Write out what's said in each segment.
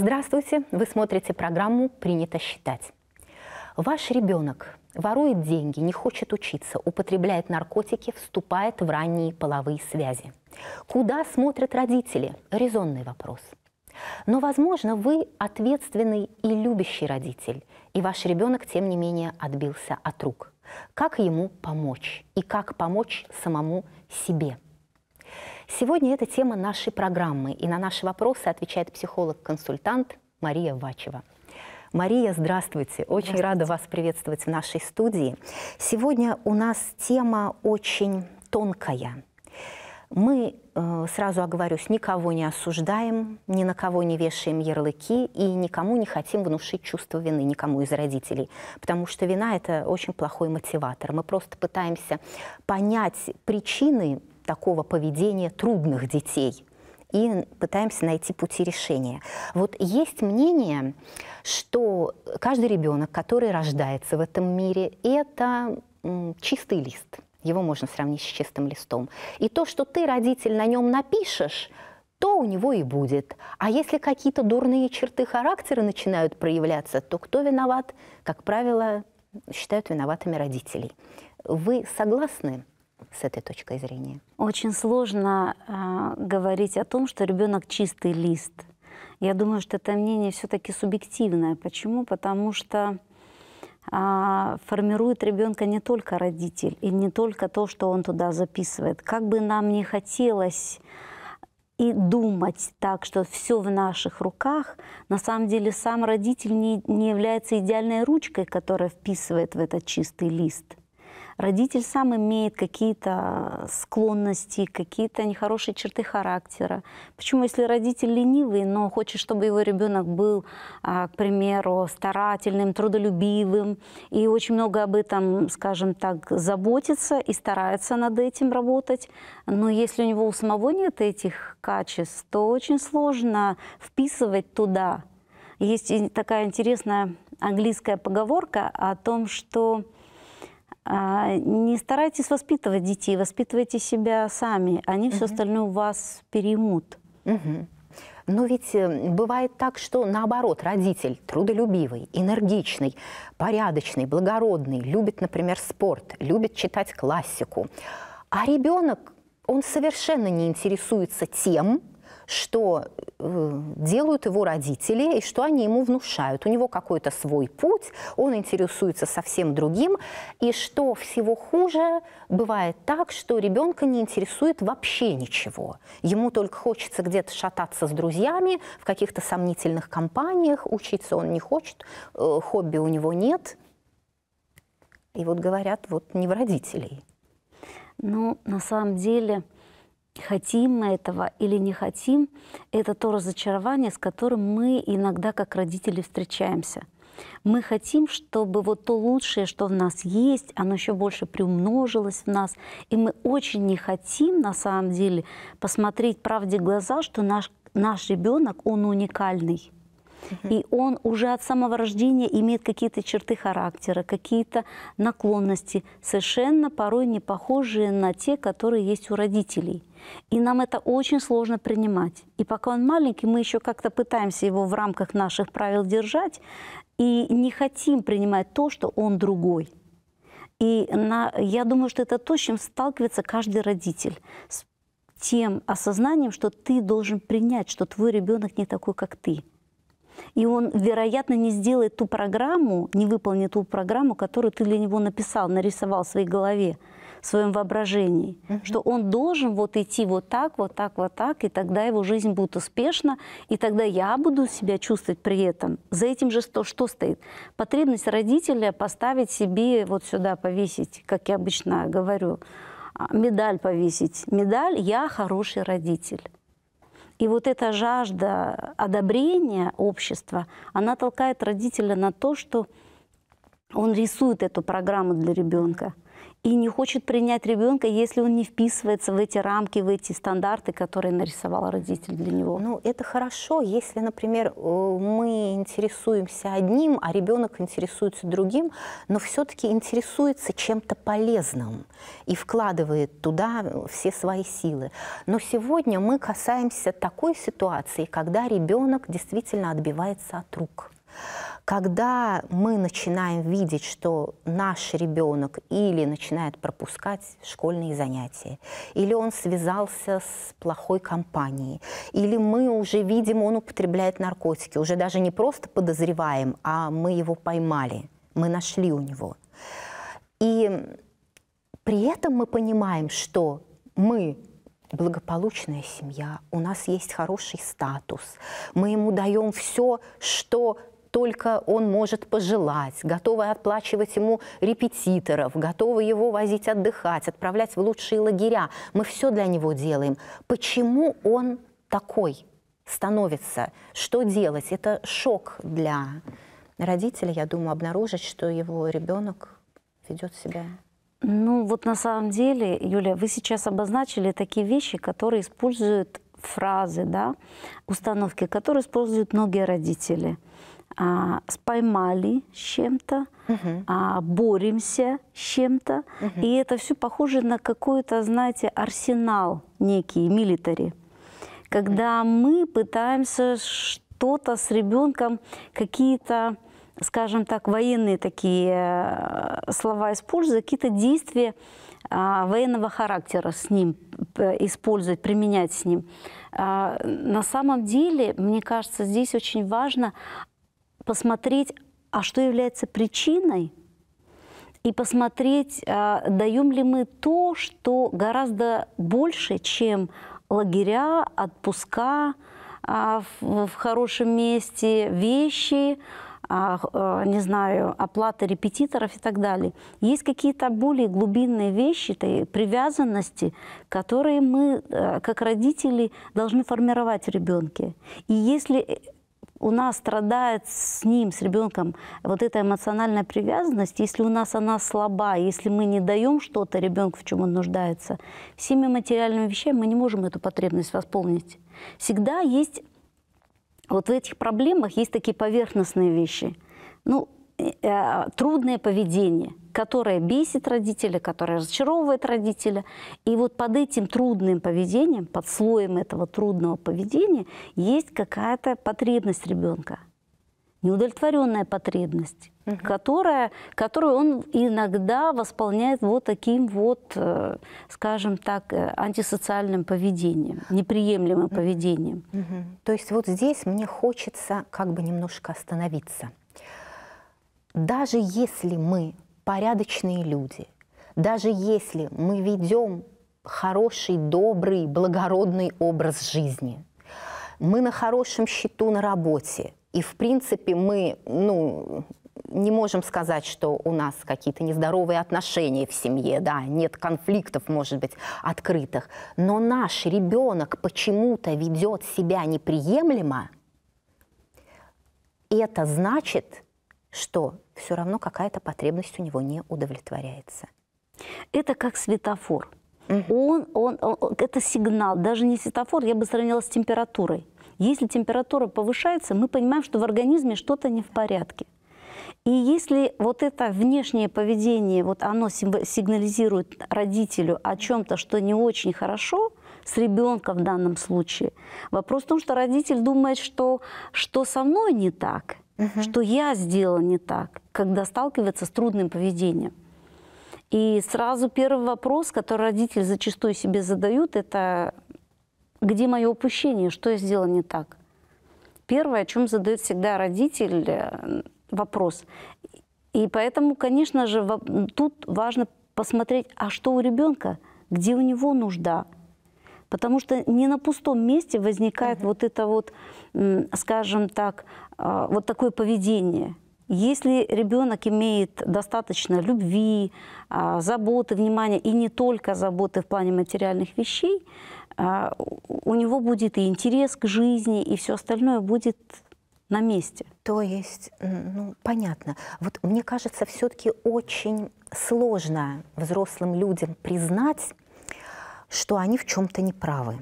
Здравствуйте! Вы смотрите программу «Принято считать». Ваш ребенок ворует деньги, не хочет учиться, употребляет наркотики, вступает в ранние половые связи. Куда смотрят родители? Резонный вопрос. Но, возможно, вы ответственный и любящий родитель, и ваш ребенок, тем не менее, отбился от рук. Как ему помочь? И как помочь самому себе – Сегодня это тема нашей программы, и на наши вопросы отвечает психолог-консультант Мария Вачева. Мария, здравствуйте. Очень здравствуйте. рада вас приветствовать в нашей студии. Сегодня у нас тема очень тонкая. Мы э, сразу оговорюсь, никого не осуждаем, ни на кого не вешаем ярлыки и никому не хотим внушить чувство вины, никому из родителей, потому что вина – это очень плохой мотиватор. Мы просто пытаемся понять причины такого поведения трудных детей и пытаемся найти пути решения. Вот есть мнение, что каждый ребенок, который рождается в этом мире, это чистый лист. Его можно сравнить с чистым листом. И то, что ты, родитель, на нем напишешь, то у него и будет. А если какие-то дурные черты характера начинают проявляться, то кто виноват? Как правило, считают виноватыми родителей. Вы согласны с этой точкой зрения? Очень сложно э, говорить о том, что ребенок чистый лист. Я думаю, что это мнение все-таки субъективное. Почему? Потому что а, формирует ребенка не только родитель и не только то, что он туда записывает. Как бы нам не хотелось и думать так, что все в наших руках, на самом деле сам родитель не, не является идеальной ручкой, которая вписывает в этот чистый лист. Родитель сам имеет какие-то а, склонности, какие-то нехорошие черты характера. Почему, если родитель ленивый, но хочет, чтобы его ребенок был, а, к примеру, старательным, трудолюбивым, и очень много об этом, скажем так, заботится и старается над этим работать, но если у него у самого нет этих качеств, то очень сложно вписывать туда. Есть такая интересная английская поговорка о том, что а, не старайтесь воспитывать детей, воспитывайте себя сами. Они угу. все остальное у вас перемут. Угу. Но ведь э, бывает так, что наоборот, родитель трудолюбивый, энергичный, порядочный, благородный, любит, например, спорт, любит читать классику. А ребенок, он совершенно не интересуется тем, что э, делают его родители и что они ему внушают. У него какой-то свой путь, он интересуется совсем другим. И что всего хуже, бывает так, что ребенка не интересует вообще ничего. Ему только хочется где-то шататься с друзьями, в каких-то сомнительных компаниях, учиться он не хочет, э, хобби у него нет. И вот говорят, вот не в родителей. Ну, на самом деле, хотим мы этого или не хотим, это то разочарование, с которым мы иногда как родители встречаемся. Мы хотим, чтобы вот то лучшее, что в нас есть, оно еще больше приумножилось в нас. И мы очень не хотим, на самом деле, посмотреть правде в глаза, что наш, наш ребенок, он уникальный и он уже от самого рождения имеет какие-то черты характера, какие-то наклонности, совершенно порой не похожие на те, которые есть у родителей. И нам это очень сложно принимать. И пока он маленький, мы еще как-то пытаемся его в рамках наших правил держать и не хотим принимать то, что он другой. И на, я думаю, что это то, с чем сталкивается каждый родитель. С тем осознанием, что ты должен принять, что твой ребенок не такой, как ты и он, вероятно, не сделает ту программу, не выполнит ту программу, которую ты для него написал, нарисовал в своей голове, в своем воображении. Угу. Что он должен вот идти вот так, вот так, вот так, и тогда его жизнь будет успешна, и тогда я буду себя чувствовать при этом. За этим же что, что стоит? Потребность родителя поставить себе вот сюда, повесить, как я обычно говорю, а, медаль повесить. Медаль «Я хороший родитель». И вот эта жажда одобрения общества, она толкает родителя на то, что он рисует эту программу для ребенка и не хочет принять ребенка, если он не вписывается в эти рамки, в эти стандарты, которые нарисовал родитель для него. Ну, это хорошо, если, например, э, мы интересуемся одним, а ребенок интересуется другим, но все-таки интересуется чем-то полезным и вкладывает туда э, все свои силы. Но сегодня мы касаемся такой ситуации, когда ребенок действительно отбивается от рук когда мы начинаем видеть, что наш ребенок или начинает пропускать школьные занятия, или он связался с плохой компанией, или мы уже видим, он употребляет наркотики, уже даже не просто подозреваем, а мы его поймали, мы нашли у него. И при этом мы понимаем, что мы благополучная семья, у нас есть хороший статус, мы ему даем все, что только он может пожелать, готовы отплачивать ему репетиторов, готовы его возить отдыхать, отправлять в лучшие лагеря. Мы все для него делаем. Почему он такой становится? Что делать? Это шок для родителей, я думаю, обнаружить, что его ребенок ведет себя ну вот на самом деле, Юля, вы сейчас обозначили такие вещи, которые используют фразы, да, установки, которые используют многие родители а, споймали с чем-то, угу. а, боремся с чем-то. Угу. И это все похоже на какой-то, знаете, арсенал некий, милитари. Когда угу. мы пытаемся что-то с ребенком, какие-то скажем так, военные такие э, слова использовать, какие-то действия а, военного характера с ним э, использовать, применять с ним. А, на самом деле, мне кажется, здесь очень важно посмотреть, а что является причиной, и посмотреть, а, даем ли мы то, что гораздо больше, чем лагеря, отпуска а, в, хорошем месте, вещи, а, а, не знаю, оплата репетиторов и так далее. Есть какие-то более глубинные вещи, привязанности, которые мы, э, как родители, должны формировать в ребенке. И если э, у нас страдает с ним, с ребенком, вот эта эмоциональная привязанность, если у нас она слаба, если мы не даем что-то ребенку, в чем он нуждается, всеми материальными вещами мы не можем эту потребность восполнить. Всегда есть, вот в этих проблемах есть такие поверхностные вещи. Ну, Э, трудное поведение, которое бесит родителя, которое разочаровывает родителя. И вот под этим трудным поведением, под слоем этого трудного поведения есть какая-то потребность ребенка, неудовлетворенная потребность, которая, которую он иногда восполняет вот таким вот, э, скажем так, э, антисоциальным поведением, неприемлемым поведением. То есть вот здесь мне хочется как бы немножко остановиться даже если мы порядочные люди, даже если мы ведем хороший, добрый, благородный образ жизни, мы на хорошем счету на работе, и, в принципе, мы, ну, не можем сказать, что у нас какие-то нездоровые отношения в семье, да, нет конфликтов, может быть, открытых. Но наш ребенок почему-то ведет себя неприемлемо, это значит, что все равно какая-то потребность у него не удовлетворяется. Это как светофор. Угу. Он, он, он, это сигнал, даже не светофор, я бы сравнила с температурой. Если температура повышается, мы понимаем, что в организме что-то не в порядке. И если вот это внешнее поведение, вот оно сигнализирует родителю о чем-то, что не очень хорошо, с ребенком в данном случае. Вопрос в том, что родитель думает, что что со мной не так – угу. что я сделала не так, когда сталкивается с трудным поведением. И сразу первый вопрос, который родители зачастую себе задают, это где мое упущение, что я сделала не так. Первое, о чем задает всегда родитель э, вопрос. И поэтому, конечно же, тут важно посмотреть, а что у ребенка, где у него нужда – Потому что не на пустом месте возникает угу. вот это вот, скажем так, а, вот такое поведение. Если ребенок имеет достаточно любви, а, заботы, внимания, и не только заботы в плане материальных вещей, а, у него будет и интерес к жизни, и все остальное будет на месте. То есть, ну, понятно. Вот мне кажется, все-таки очень сложно взрослым людям признать, что они в чем-то неправы.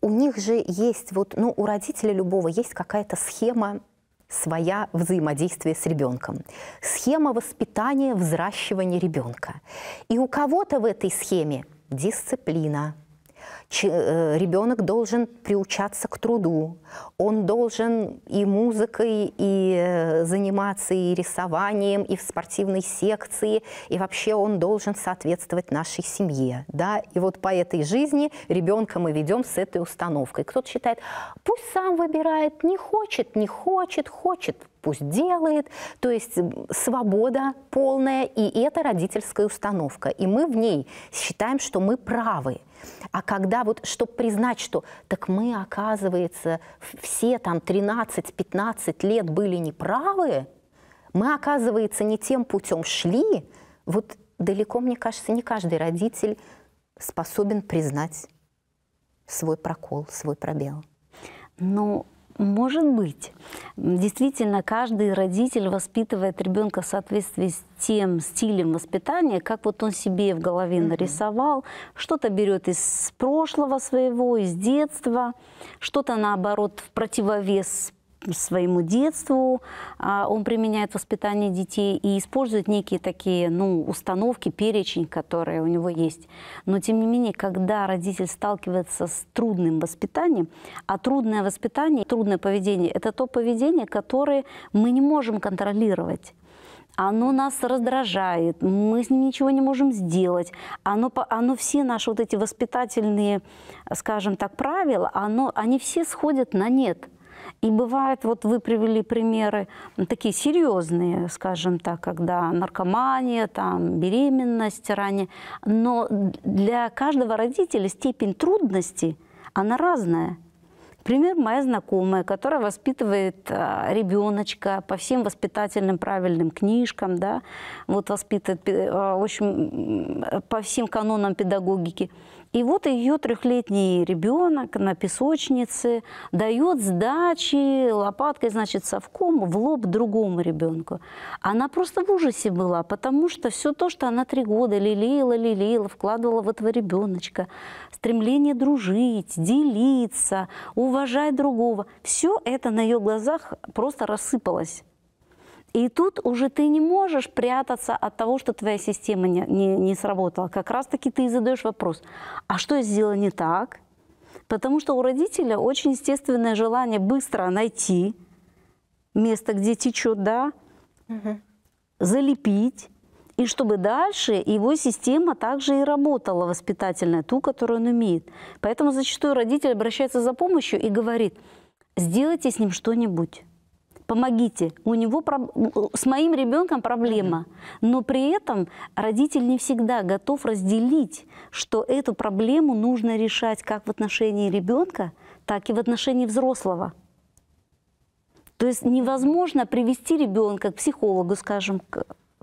У них же есть, вот, ну, у родителя любого есть какая-то схема своя взаимодействия с ребенком. Схема воспитания, взращивания ребенка. И у кого-то в этой схеме дисциплина – Э, ребенок должен приучаться к труду, он должен и музыкой, и э, заниматься, и рисованием, и в спортивной секции, и вообще он должен соответствовать нашей семье. Да? И вот по этой жизни ребенка мы ведем с этой установкой. Кто-то считает, пусть сам выбирает, не хочет, не хочет, хочет, пусть делает. То есть свобода полная, и это родительская установка. И мы в ней считаем, что мы правы. А когда вот, чтобы признать, что так мы, оказывается, все там 13-15 лет были неправы, мы, оказывается, не тем путем шли, вот далеко, мне кажется, не каждый родитель способен признать свой прокол, свой пробел. Ну, Но может быть. Действительно, каждый родитель воспитывает ребенка в соответствии с тем стилем воспитания, как вот он себе в голове нарисовал, что-то берет из прошлого своего, из детства, что-то наоборот в противовес своему детству, а, он применяет воспитание детей и использует некие такие ну, установки, перечень, которые у него есть. Но тем не менее, когда родитель сталкивается с трудным воспитанием, а трудное воспитание, трудное поведение – это то поведение, которое мы не можем контролировать оно нас раздражает, мы с ним ничего не можем сделать. Оно, оно все наши вот эти воспитательные, скажем так, правила, оно, они все сходят на нет – и бывает, вот вы привели примеры такие серьезные, скажем так, когда наркомания, там, беременность ранее. Но для каждого родителя степень трудности, она разная. Пример моя знакомая, которая воспитывает а, ребеночка по всем воспитательным правильным книжкам, да, вот воспитывает, а, в общем, по всем канонам педагогики. И вот ее трехлетний ребенок на песочнице дает сдачи лопаткой, значит, совком в лоб другому ребенку. Она просто в ужасе была, потому что все то, что она три года лелеяла, лелеяла, вкладывала в этого ребеночка, стремление дружить, делиться, уважать другого, все это на ее глазах просто рассыпалось и тут уже ты не можешь прятаться от того, что твоя система не, не, не сработала. Как раз-таки ты задаешь вопрос, а что я сделала не так? Потому что у родителя очень естественное желание быстро найти место, где течет, да, угу. залепить, и чтобы дальше его система также и работала воспитательная, ту, которую он умеет. Поэтому зачастую родитель обращается за помощью и говорит, сделайте с ним что-нибудь помогите, у него с моим ребенком проблема. Но при этом родитель не всегда готов разделить, что эту проблему нужно решать как в отношении ребенка, так и в отношении взрослого. То есть невозможно привести ребенка к психологу, скажем,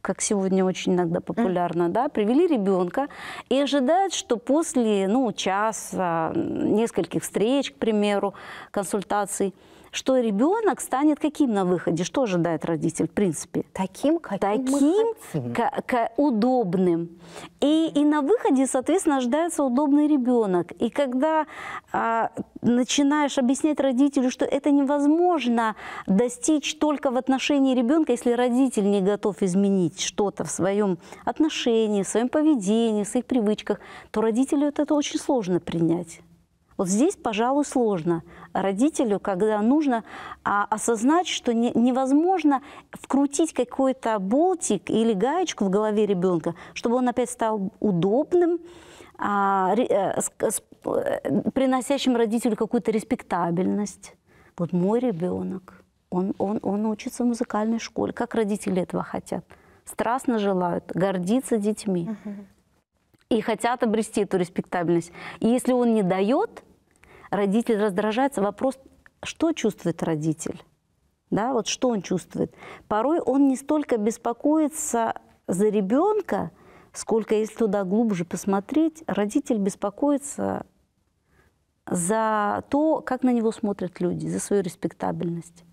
как сегодня очень иногда популярно, да, привели ребенка и ожидают, что после ну, часа, нескольких встреч, к примеру, консультаций, что ребенок станет каким на выходе? Что ожидает родитель, в принципе? Таким, каким Таким, мы хотим. удобным. И, и на выходе, соответственно, ожидается удобный ребенок. И когда а, начинаешь объяснять родителю, что это невозможно достичь только в отношении ребенка, если родитель не готов изменить что-то в своем отношении, в своем поведении, в своих привычках, то родителю это очень сложно принять. Вот здесь, пожалуй, сложно родителю, когда нужно а, осознать, что не, невозможно вкрутить какой-то болтик или гаечку в голове ребенка, чтобы он опять стал удобным, а, а, с, с, э, приносящим родителю какую-то респектабельность. Вот мой ребенок, он, он, он учится в музыкальной школе. Как родители этого хотят? Страстно желают гордиться детьми. Uh -huh. И хотят обрести эту респектабельность. И если он не дает, родитель раздражается, вопрос, что чувствует родитель? Да, вот что он чувствует. Порой он не столько беспокоится за ребенка, сколько, если туда глубже посмотреть, родитель беспокоится за то, как на него смотрят люди, за свою респектабельность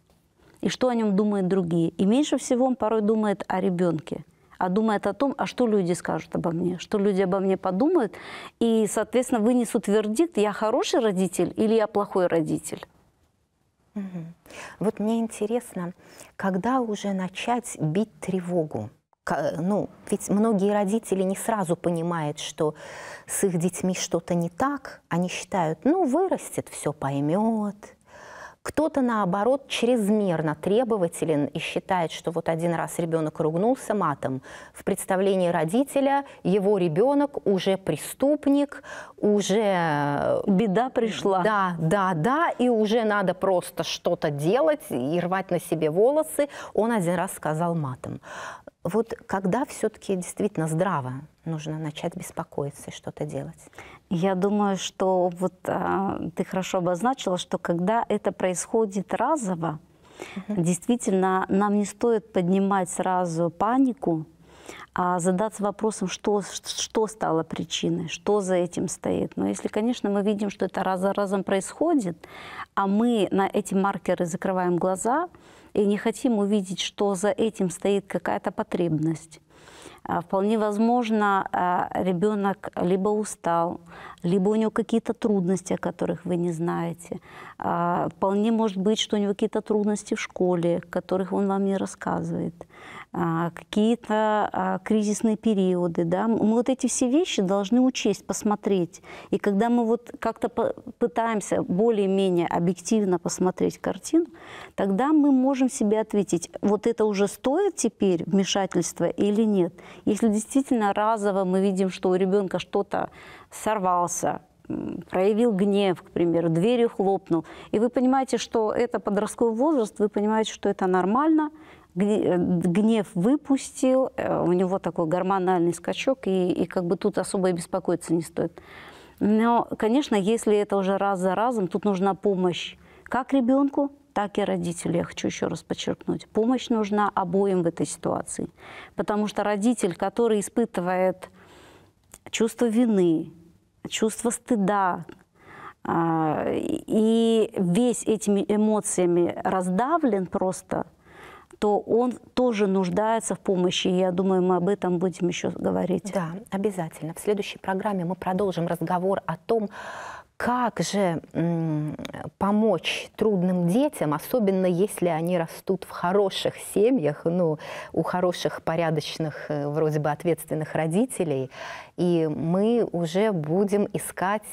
и что о нем думают другие. И меньше всего он порой думает о ребенке – а думает о том, а что люди скажут обо мне, что люди обо мне подумают, и, соответственно, вынесут вердикт, я хороший родитель или я плохой родитель. Вот мне интересно, когда уже начать бить тревогу? Ну, ведь многие родители не сразу понимают, что с их детьми что-то не так. Они считают, ну, вырастет, все поймет, кто-то, наоборот, чрезмерно требователен и считает, что вот один раз ребенок ругнулся матом. В представлении родителя его ребенок уже преступник, уже... Э, Беда пришла. Да, да, да, и уже надо просто что-то делать и рвать на себе волосы. Он один раз сказал матом. Вот когда все-таки действительно здраво нужно начать беспокоиться и что-то делать? Я думаю, что вот а, ты хорошо обозначила, что когда это происходит разово, угу. действительно нам не стоит поднимать сразу панику, а задаться вопросом, что, что стало причиной, что за этим стоит. Но если, конечно, мы видим, что это раз за разом происходит, а мы на эти маркеры закрываем глаза и не хотим увидеть, что за этим стоит какая-то потребность, а, вполне возможно, а, ребенок либо устал, либо у него какие-то трудности, о которых вы не знаете. А, вполне может быть, что у него какие-то трудности в школе, которых он вам не рассказывает. А, какие-то а, кризисные периоды. Да? Мы вот эти все вещи должны учесть, посмотреть. И когда мы вот как-то пытаемся более-менее объективно посмотреть картину, тогда мы можем себе ответить, вот это уже стоит теперь вмешательства или нет. Если действительно разово мы видим, что у ребенка что-то сорвался, проявил гнев, к примеру, дверью хлопнул, и вы понимаете, что это подростковый возраст, вы понимаете, что это нормально, Э, гнев выпустил, э, у него такой гормональный скачок, и, и как бы тут особо и беспокоиться не стоит. Но, конечно, если это уже раз за разом, тут нужна помощь как ребенку, так и родителю. Я хочу еще раз подчеркнуть. Помощь нужна обоим в этой ситуации. Потому что родитель, который испытывает чувство вины, чувство стыда, а, и весь этими эмоциями раздавлен просто – то он тоже нуждается в помощи. И я думаю, мы об этом будем еще говорить. Да, обязательно. В следующей программе мы продолжим разговор о том, как же помочь трудным детям, особенно если они растут в хороших семьях, ну, у хороших, порядочных, э, вроде бы ответственных родителей. И мы уже будем искать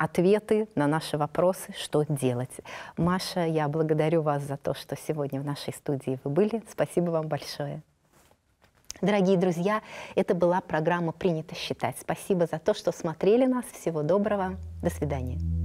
ответы на наши вопросы, что делать. Маша, я благодарю вас за то, что сегодня в нашей студии вы были. Спасибо вам большое. Дорогие друзья, это была программа «Принято считать». Спасибо за то, что смотрели нас. Всего доброго. До свидания.